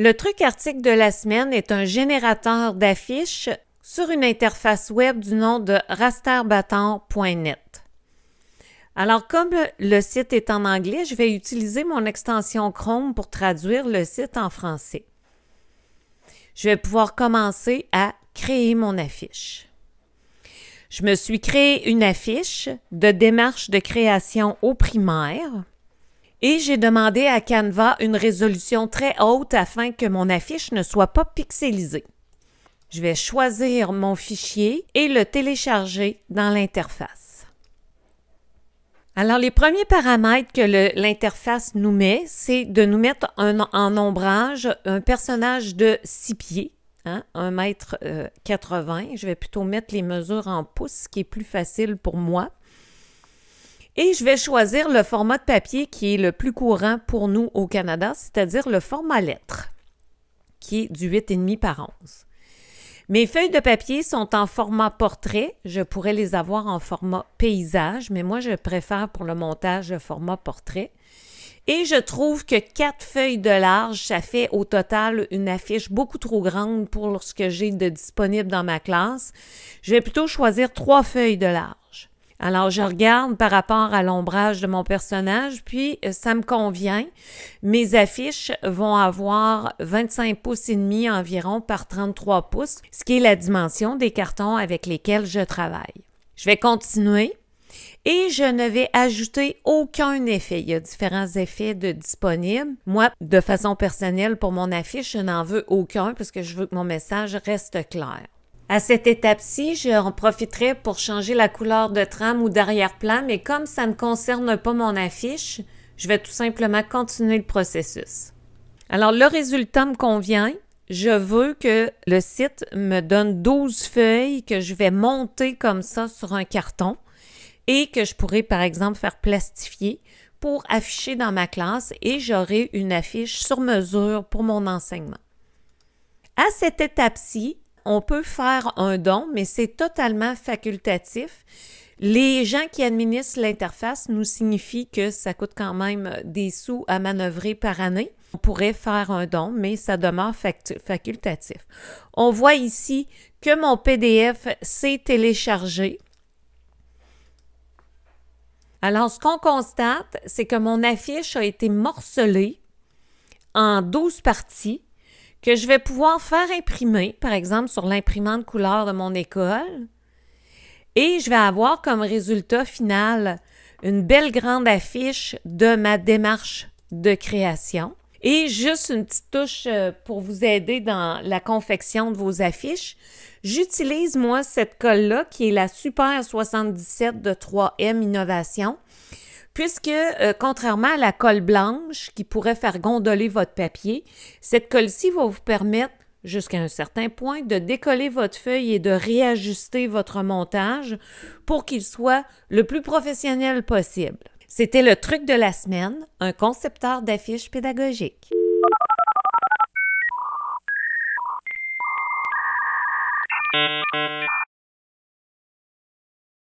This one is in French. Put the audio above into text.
Le truc article de la semaine est un générateur d'affiches sur une interface web du nom de rasterbattant.net. Alors comme le site est en anglais, je vais utiliser mon extension Chrome pour traduire le site en français. Je vais pouvoir commencer à créer mon affiche. Je me suis créé une affiche de démarche de création au primaire et j'ai demandé à Canva une résolution très haute afin que mon affiche ne soit pas pixelisée. Je vais choisir mon fichier et le télécharger dans l'interface. Alors, les premiers paramètres que l'interface nous met, c'est de nous mettre un, en ombrage un personnage de six pieds 1 hein, mètre 80. Euh, je vais plutôt mettre les mesures en pouces, ce qui est plus facile pour moi. Et je vais choisir le format de papier qui est le plus courant pour nous au Canada, c'est-à-dire le format lettre, qui est du 8,5 par 11. Mes feuilles de papier sont en format portrait. Je pourrais les avoir en format paysage, mais moi, je préfère pour le montage le format portrait. Et je trouve que quatre feuilles de large, ça fait au total une affiche beaucoup trop grande pour ce que j'ai de disponible dans ma classe. Je vais plutôt choisir trois feuilles de large. Alors, je regarde par rapport à l'ombrage de mon personnage, puis euh, ça me convient. Mes affiches vont avoir 25 pouces et demi environ par 33 pouces, ce qui est la dimension des cartons avec lesquels je travaille. Je vais continuer et je ne vais ajouter aucun effet. Il y a différents effets de disponibles. Moi, de façon personnelle, pour mon affiche, je n'en veux aucun parce que je veux que mon message reste clair. À cette étape-ci, j'en profiterai pour changer la couleur de trame ou d'arrière-plan, mais comme ça ne concerne pas mon affiche, je vais tout simplement continuer le processus. Alors, le résultat me convient. Je veux que le site me donne 12 feuilles que je vais monter comme ça sur un carton et que je pourrais, par exemple, faire plastifier pour afficher dans ma classe et j'aurai une affiche sur mesure pour mon enseignement. À cette étape-ci, on peut faire un don, mais c'est totalement facultatif. Les gens qui administrent l'interface nous signifient que ça coûte quand même des sous à manœuvrer par année. On pourrait faire un don, mais ça demeure facultatif. On voit ici que mon PDF s'est téléchargé. Alors, ce qu'on constate, c'est que mon affiche a été morcelée en 12 parties que je vais pouvoir faire imprimer, par exemple, sur l'imprimante couleur de mon école. Et je vais avoir comme résultat final une belle grande affiche de ma démarche de création. Et juste une petite touche euh, pour vous aider dans la confection de vos affiches. J'utilise, moi, cette colle-là, qui est la Super 77 de 3M Innovation, puisque, euh, contrairement à la colle blanche qui pourrait faire gondoler votre papier, cette colle-ci va vous permettre, jusqu'à un certain point, de décoller votre feuille et de réajuster votre montage pour qu'il soit le plus professionnel possible. C'était le truc de la semaine, un concepteur d'affiches pédagogiques.